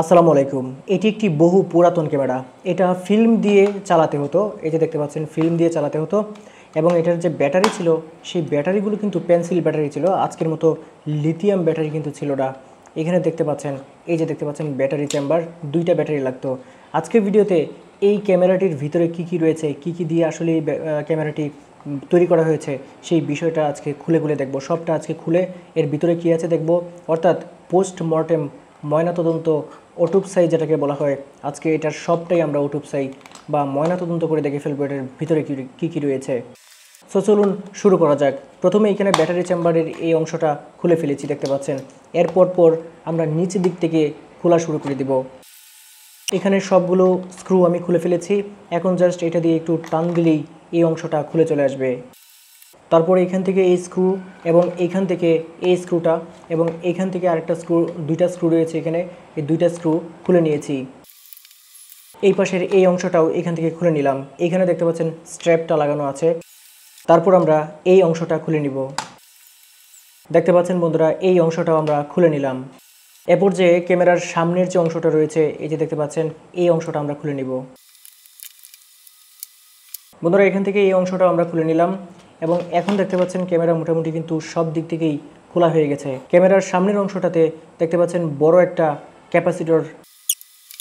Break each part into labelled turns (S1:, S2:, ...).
S1: আসসালামু আলাইকুম এটি একটি বহু পুরাতন ক্যামেরা এটা ফিল্ম দিয়ে চালাতে হতো এই যে দেখতে পাচ্ছেন ফিল্ম দিয়ে চালাতে হতো এবং এটার যে ব্যাটারি ছিল সেই ব্যাটারিগুলো কিন্তু পেন্সিল ব্যাটারি ছিল আজকের মতো লিথিয়াম ব্যাটারি কিন্তু ছিল না এখানে দেখতে পাচ্ছেন এই যে দেখতে পাচ্ছেন ব্যাটারি চেম্বার দুইটা ব্যাটারি লাগতো আজকের ভিডিওতে এই ক্যামেরাটির ভিতরে কি কি রয়েছে কি কি দিয়ে আসলে এই ক্যামেরাটি তৈরি করা হয়েছে সেই বিষয়টা আজকে খুলে খুলে দেখব সবটা আজকে খুলে এর ভিতরে কি আছে দেখব অর্থাৎ পোস্ট মর্টেম ময়নাতদন্ত ওটুপ সাই যেটাকে বলা হয় আজকে এটার সবটাই আমরা ওটুপ সাই বা তদন্ত করে দেখে ফেলবো এটার ভিতরে কী কী রয়েছে সো চলুন শুরু করা যাক প্রথমে এখানে ব্যাটারি চেম্বারের এই অংশটা খুলে ফেলেছি দেখতে পাচ্ছেন এরপর পর আমরা নিচের দিক থেকে খোলা শুরু করে দিব এখানে সবগুলো স্ক্রু আমি খুলে ফেলেছি এখন জাস্ট এটা দিয়ে একটু টান দিলেই এই অংশটা খুলে চলে আসবে তারপর এখান থেকে এই স্ক্রু এবং এখান থেকে এই স্ক্রুটা এবং এখান থেকে আরেকটা স্ক্রু দুইটা স্ক্রু রয়েছে এখানে এই দুইটা স্ক্রু খুলে নিয়েছি এই পাশের এই অংশটাও এখান থেকে খুলে নিলাম এখানে দেখতে পাচ্ছেন স্ট্র্যাপটা লাগানো আছে তারপর আমরা এই অংশটা খুলে নিব দেখতে পাচ্ছেন বন্ধুরা এই অংশটাও আমরা খুলে নিলাম এরপর যে ক্যামেরার সামনের যে অংশটা রয়েছে এই যে দেখতে পাচ্ছেন এই অংশটা আমরা খুলে নিব বন্ধুরা এখান থেকে এই অংশটা আমরা খুলে নিলাম এবং এখন দেখতে পাচ্ছেন ক্যামেরা মোটামুটি কিন্তু সব দিক থেকেই খোলা হয়ে গেছে ক্যামেরার সামনের অংশটাতে দেখতে পাচ্ছেন বড় একটা ক্যাপাসিটর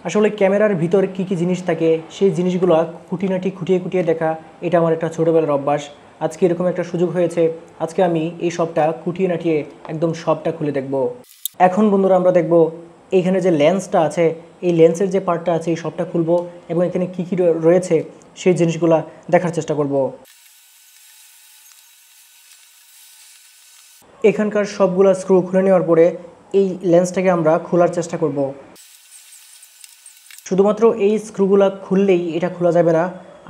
S1: আসলে ক্যামেরার ভিতর কি কি জিনিস থাকে সেই জিনিসগুলো খুঁটিনাটি খুঁটিয়ে খুঁটিয়ে দেখা এটা আমার একটা ছোটোবেলার অভ্যাস আজকে এরকম একটা সুযোগ হয়েছে আজকে আমি এই সবটা খুঁটিয়ে নাটিয়ে একদম সবটা খুলে দেখব এখন বন্ধুরা আমরা দেখব এইখানে যে লেন্সটা আছে এই লেন্সের যে পার্টটা আছে এই সবটা খুলবো এবং এখানে কি কি রয়েছে সেই জিনিসগুলো দেখার চেষ্টা করব এখানকার সবগুলো স্ক্রু খুলে নেওয়ার পরে এই লেন্সটাকে আমরা খোলার চেষ্টা করব শুধুমাত্র এই স্ক্রুগুলো খুললেই এটা খোলা যাবে না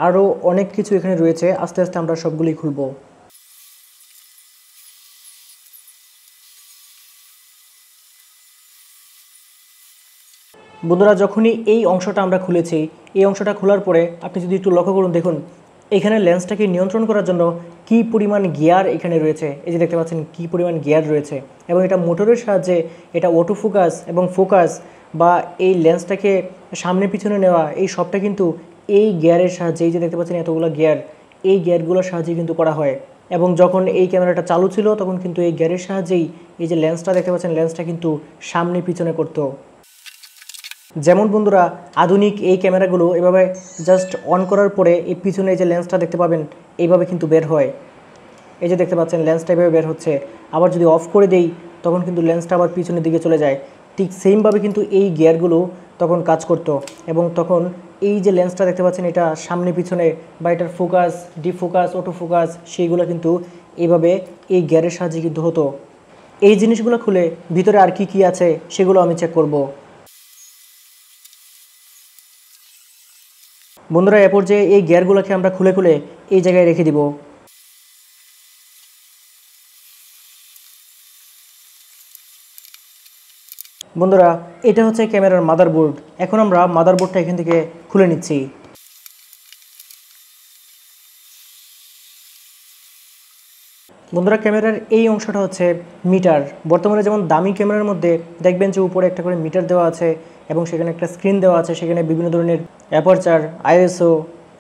S1: আরও অনেক কিছু এখানে রয়েছে আস্তে আস্তে আমরা সবগুলি খুলব বন্ধুরা যখনই এই অংশটা আমরা খুলেছি এই অংশটা খোলার পরে আপনি যদি একটু লক্ষ্য করুন দেখুন এখানে লেন্সটাকে নিয়ন্ত্রণ করার জন্য কি পরিমাণ গিয়ার এখানে রয়েছে এই যে দেখতে পাচ্ছেন কি পরিমাণ গিয়ার রয়েছে এবং এটা মোটরের সাহায্যে এটা অটো ফোকাস এবং ফোকাস বা এই লেন্সটাকে সামনে পিছনে নেওয়া এই সবটা কিন্তু এই গিয়ারের সাহায্যে এই যে দেখতে পাচ্ছেন এতগুলো গিয়ার এই গিয়ারগুলোর সাহায্যে কিন্তু করা হয় এবং যখন এই ক্যামেরাটা চালু ছিল তখন কিন্তু এই গিয়ারের সাহায্যেই এই যে লেন্সটা দেখতে পাচ্ছেন লেন্সটা কিন্তু সামনে পিছনে করতো যেমন বন্ধুরা আধুনিক এই ক্যামেরাগুলো এভাবে জাস্ট অন করার পরে এই পিছনে যে লেন্সটা দেখতে পাবেন এইভাবে কিন্তু বের হয় এই যে দেখতে পাচ্ছেন লেন্সটা এভাবে বের হচ্ছে আবার যদি অফ করে দেই তখন কিন্তু লেন্সটা আবার পিছনের দিকে চলে যায় ঠিক সেমভাবে কিন্তু এই গিয়ারগুলো তখন কাজ করত এবং তখন এই যে লেন্সটা দেখতে পাচ্ছেন এটা সামনে পিছনে বা এটার ফোকাস ফোকাস অটো ফোকাস সেইগুলো কিন্তু এইভাবে এই গিয়ারের সাহায্যে কিন্তু হতো এই জিনিসগুলো খুলে ভিতরে আর কি কি আছে সেগুলো আমি চেক করব বন্ধুরা এরপর যে এই গিয়ারগুলোকে আমরা খুলে খুলে এই জায়গায় রেখে দিব বন্ধুরা এটা হচ্ছে ক্যামেরার মাদারবোর্ড এখন আমরা মাদারবোর্ডটা এখান থেকে খুলে নিচ্ছি বন্ধুরা ক্যামেরার এই অংশটা হচ্ছে মিটার বর্তমানে যেমন দামি ক্যামেরার মধ্যে দেখবেন যে উপরে একটা করে মিটার দেওয়া আছে এবং সেখানে একটা স্ক্রিন দেওয়া আছে সেখানে বিভিন্ন ধরনের aperture ISO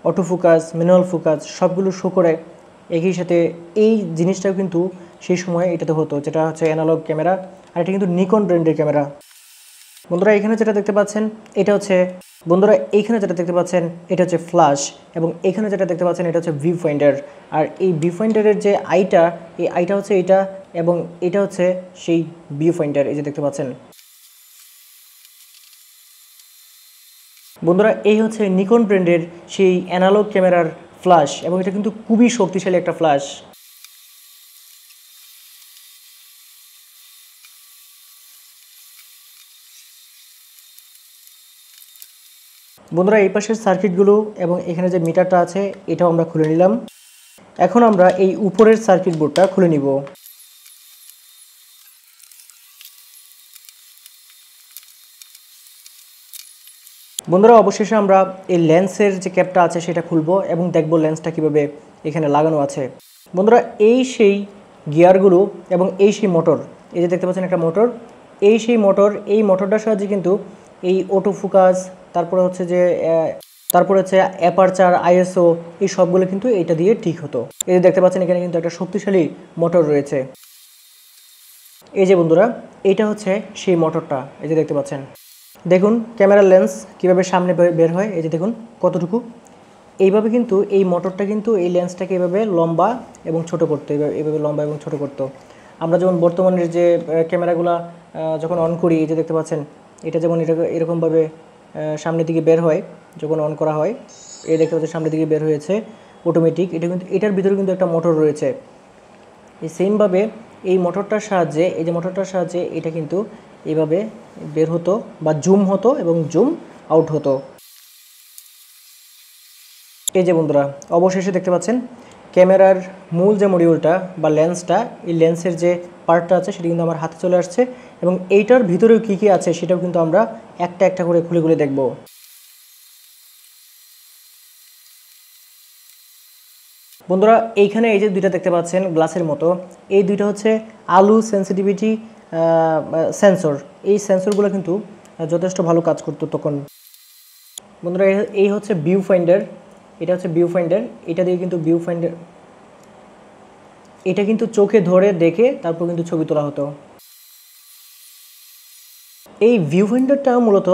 S1: auto focus manual focus সবগুলো শো করে একই সাথে এই জিনিসটাও কিন্তু সেই সময় এটাতে হতো যেটা হচ্ছে অ্যানালগ ক্যামেরা আর এটা কিন্তু নিকন ব্র্যান্ডের ক্যামেরা বন্ধুরা এখানে যেটা দেখতে পাচ্ছেন এটা হচ্ছে বন্ধুরা এইখানে যেটা দেখতে পাচ্ছেন এটা হচ্ছে ফ্ল্যাশ এবং এখানে যেটা দেখতে পাচ্ছেন এটা হচ্ছে ভিউ ফাইন্ডার আর এই ভি ফাইন্ডারের যে আইটা এই আইটা হচ্ছে এটা এবং এটা হচ্ছে সেই ভিউ ফাইন্ডার এই যে দেখতে পাচ্ছেন বন্ধুরা এই হচ্ছে নিকন ব্র্যান্ডের সেই অ্যানালগ ক্যামেরার ফ্ল্যাশ এবং এটা কিন্তু খুবই শক্তিশালী একটা ফ্ল্যাশ বন্ধুরা এই পাশের সার্কিটগুলো এবং এখানে যে মিটারটা আছে এটাও আমরা খুলে নিলাম এখন আমরা এই উপরের সার্কিট বোর্ডটা খুলে নিব বন্ধুরা অবশেষে আমরা এই লেন্সের যে ক্যাপটা আছে সেটা খুলবো এবং দেখব লেন্সটা কিভাবে এখানে লাগানো আছে বন্ধুরা এই সেই গিয়ারগুলো এবং এই সেই মোটর এই যে দেখতে পাচ্ছেন একটা মোটর এই সেই মোটর এই মোটরটার সাহায্যে কিন্তু এই অটো ফোকাস তারপরে হচ্ছে যে তারপর হচ্ছে অ্যাপারচার আইএসও এই সবগুলো কিন্তু এটা দিয়ে ঠিক হতো এই যে দেখতে পাচ্ছেন এখানে কিন্তু একটা শক্তিশালী মোটর রয়েছে এই যে বন্ধুরা এটা হচ্ছে সেই মোটরটা এই যে দেখতে পাচ্ছেন দেখুন ক্যামেরার লেন্স কীভাবে সামনে বের হয় এই যে দেখুন কতটুকু এইভাবে কিন্তু এই মোটরটা কিন্তু এই লেন্সটাকে এভাবে লম্বা এবং ছোট করতো এইভাবে এভাবে লম্বা এবং ছোট করতো আমরা যেমন বর্তমানের যে ক্যামেরাগুলা যখন অন করি এই যে দেখতে পাচ্ছেন এটা যেমন এটা এরকমভাবে সামনের দিকে বের হয় যখন অন করা হয় এই দেখতে পাচ্ছেন সামনের দিকে বের হয়েছে অটোমেটিক এটা কিন্তু এটার ভিতরে কিন্তু একটা মোটর রয়েছে এই সেমভাবে এই মোটরটার সাহায্যে এই যে মোটরটার সাহায্যে এটা কিন্তু এভাবে বের হতো বা জুম হতো এবং জুম আউট হতো এই যে বন্ধুরা অবশেষে দেখতে পাচ্ছেন ক্যামেরার মূল যে মডিউলটা বা লেন্সটা এই লেন্সের যে পার্টটা আছে সেটা কিন্তু আমার হাতে চলে আসছে এবং এইটার ভিতরেও কী কী আছে সেটাও কিন্তু আমরা একটা একটা করে খুলে খুলে দেখব বন্ধুরা এইখানে এই যে দুইটা দেখতে পাচ্ছেন গ্লাসের মতো এই দুইটা হচ্ছে আলু সেন্সিটিভিটি সেন্সর এই সেন্সরগুলো কিন্তু যথেষ্ট ভালো কাজ করতো তখন বন্ধুরা এই হচ্ছে ভিউ ফাইন্ডার এটা হচ্ছে ভিউ ফাইন্ডার এটা দিয়ে কিন্তু ভিউ ফাইন্ডার এটা কিন্তু চোখে ধরে দেখে তারপর কিন্তু ছবি তোলা হতো এই ভিউ ফাইন্ডারটা মূলত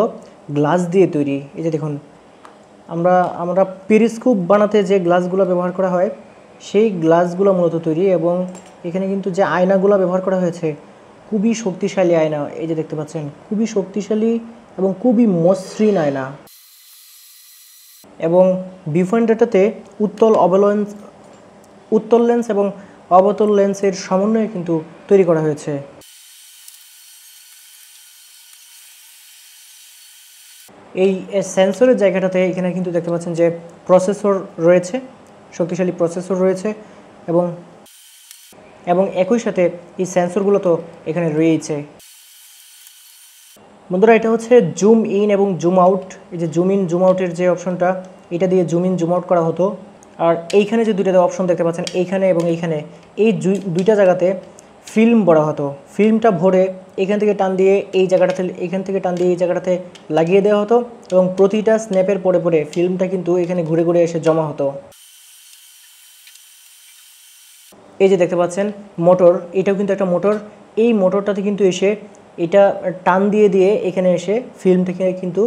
S1: গ্লাস দিয়ে তৈরি এই যে দেখুন আমরা আমরা পেরিস্কোপ বানাতে যে গ্লাসগুলো ব্যবহার করা হয় সেই গ্লাসগুলো মূলত তৈরি এবং এখানে কিন্তু যে আয়নাগুলো ব্যবহার করা হয়েছে খুবই শক্তিশালী আয়না এই যে দেখতে পাচ্ছেন খুবই শক্তিশালী এবং খুবই মসৃণ আয়না এবং ভিফান্ড উত্তল অবলয়েন্স উত্তল লেন্স এবং অবতল লেন্সের সমন্বয়ে কিন্তু তৈরি করা হয়েছে এই সেন্সরের জায়গাটাতে এখানে কিন্তু দেখতে পাচ্ছেন যে প্রসেসর রয়েছে শক্তিশালী প্রসেসর রয়েছে এবং এবং একই সাথে এই সেন্সরগুলো তো এখানে রয়েছে বন্ধুরা এটা হচ্ছে জুম ইন এবং জুম আউট এই যে জুম ইন জুম আউটের যে অপশনটা এটা দিয়ে জুম ইন জুম আউট করা হতো আর এইখানে যে দুইটা অপশন দেখতে পাচ্ছেন এইখানে এবং এইখানে এই দুইটা জায়গাতে ফিল্ম বড়া হতো ফিল্মটা ভরে এখান থেকে টান দিয়ে এই জায়গাটাতে এখান থেকে টান দিয়ে এই জায়গাটাতে লাগিয়ে দেওয়া হতো এবং প্রতিটা স্ন্যাপের পরে পরে ফিল্মটা কিন্তু এখানে ঘুরে ঘুরে এসে জমা হতো এই যে দেখতে পাচ্ছেন মোটর এটাও কিন্তু একটা মোটর এই মোটরটাতে কিন্তু এসে এটা টান দিয়ে দিয়ে এখানে এসে ফিল্ম থেকে কিন্তু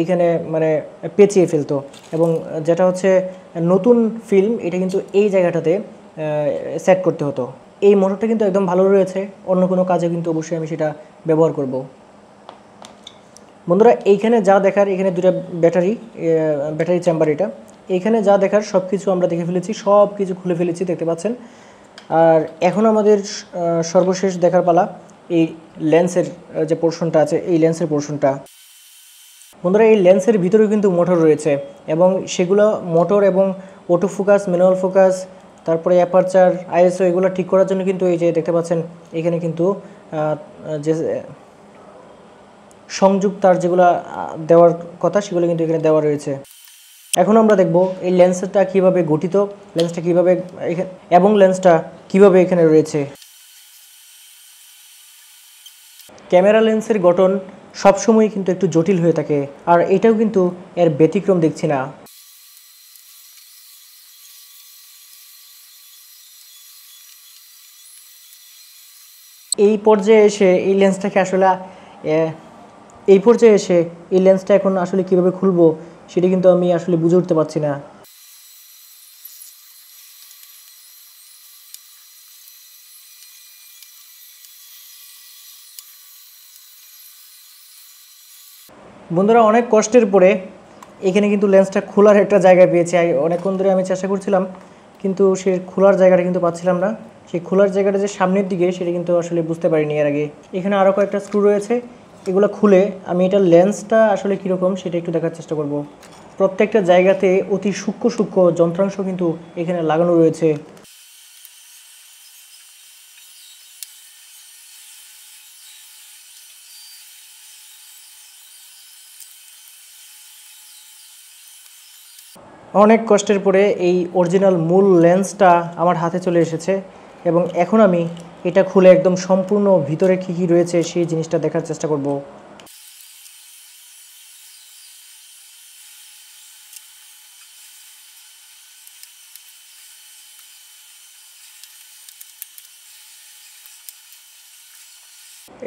S1: এখানে মানে পেঁচিয়ে ফেলতো এবং যেটা হচ্ছে নতুন ফিল্ম এটা কিন্তু এই জায়গাটাতে সেট করতে হতো এই মোটরটা কিন্তু একদম ভালো রয়েছে অন্য কোনো কাজে কিন্তু অবশ্যই আমি সেটা ব্যবহার করব বন্ধুরা এইখানে যা দেখার এখানে দুটা ব্যাটারি ব্যাটারি চেম্বার এটা এখানে যা দেখার সব কিছু আমরা দেখে ফেলেছি সব কিছু খুলে ফেলেছি দেখতে পাচ্ছেন আর এখন আমাদের সর্বশেষ দেখার পালা এই লেন্সের যে পোর্শনটা আছে এই লেন্সের পোর্শনটা বন্ধুরা এই লেন্সের ভিতরেও কিন্তু মোটর রয়েছে এবং সেগুলো মোটর এবং অটো ফোকাস ম্যানুয়াল ফোকাস তারপরে অ্যাপারচার আইএসও এগুলো ঠিক করার জন্য কিন্তু এই যে দেখতে পাচ্ছেন এখানে কিন্তু যে সংযোগ তার যেগুলো দেওয়ার কথা সেগুলো কিন্তু এখানে দেওয়া রয়েছে এখন আমরা দেখব এই লেন্সটা কিভাবে গঠিত লেন্সটা কিভাবে এবং লেন্সটা কিভাবে এখানে রয়েছে ক্যামেরা লেন্সের গঠন সবসময় কিন্তু একটু জটিল হয়ে থাকে আর এটাও কিন্তু এর ব্যতিক্রম দেখছি না এই পর্যায়ে এসে এই লেন্সটাকে আসলে এই পর্যায়ে এসে এই লেন্সটা এখন আসলে কিভাবে খুলবো সেটা কিন্তু আমি আসলে বুঝে উঠতে পারছি না বন্ধুরা অনেক কষ্টের পরে এখানে কিন্তু লেন্সটা খোলার একটা জায়গা পেয়েছে অনেকক্ষণ ধরে আমি চেষ্টা করছিলাম কিন্তু সে খোলার জায়গাটা কিন্তু পাচ্ছিলাম না সেই খোলার জায়গাটা যে সামনের দিকে সেটা কিন্তু আসলে বুঝতে পারিনি এর আগে এখানে আরও কয়েকটা স্ক্রু রয়েছে এগুলো খুলে আমি এটা লেন্সটা আসলে কীরকম সেটা একটু দেখার চেষ্টা করব। প্রত্যেকটা জায়গাতে অতি সূক্ষ্ম সূক্ষ্ম যন্ত্রাংশ কিন্তু এখানে লাগানো রয়েছে অনেক কষ্টের পরে এই অরিজিনাল মূল লেন্সটা আমার হাতে চলে এসেছে এবং এখন আমি এটা খুলে একদম সম্পূর্ণ ভিতরে কী কী রয়েছে সেই জিনিসটা দেখার চেষ্টা করব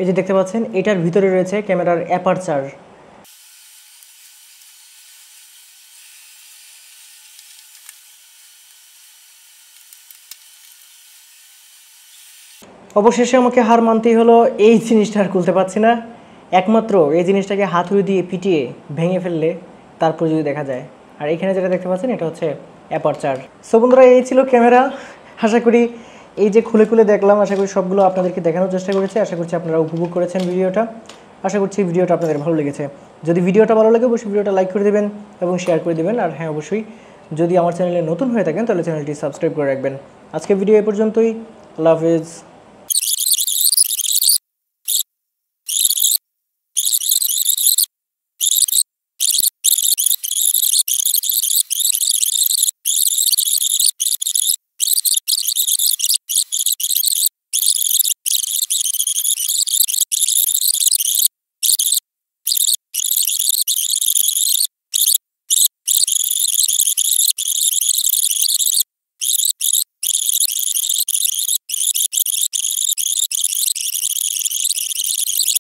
S1: এই যে দেখতে পাচ্ছেন এটার ভিতরে রয়েছে ক্যামেরার অ্যাপারচার অবশেষে আমাকে হার মানতেই হলো এই জিনিসটা আর খুলতে পারছি না একমাত্র এই জিনিসটাকে হাতুড়ি দিয়ে পিটিয়ে ভেঙে ফেললে তারপর যদি দেখা যায় আর এখানে যেটা দেখতে পাচ্ছেন এটা হচ্ছে অ্যাপারচার সো বন্ধুরা এই ছিল ক্যামেরা আশা করি এই যে খুলে খুলে দেখলাম আশা করি সবগুলো আপনাদেরকে দেখানোর চেষ্টা করেছি আশা করছি আপনারা উপভোগ করেছেন ভিডিওটা আশা করছি ভিডিওটা আপনাদের ভালো লেগেছে যদি ভিডিওটা ভালো লাগে অবশ্যই ভিডিওটা লাইক করে দেবেন এবং শেয়ার করে দেবেন আর হ্যাঁ অবশ্যই যদি আমার চ্যানেলে নতুন হয়ে থাকেন তাহলে চ্যানেলটি সাবস্ক্রাইব করে রাখবেন আজকে ভিডিও এ পর্যন্তই আল্লাহ হাফেজ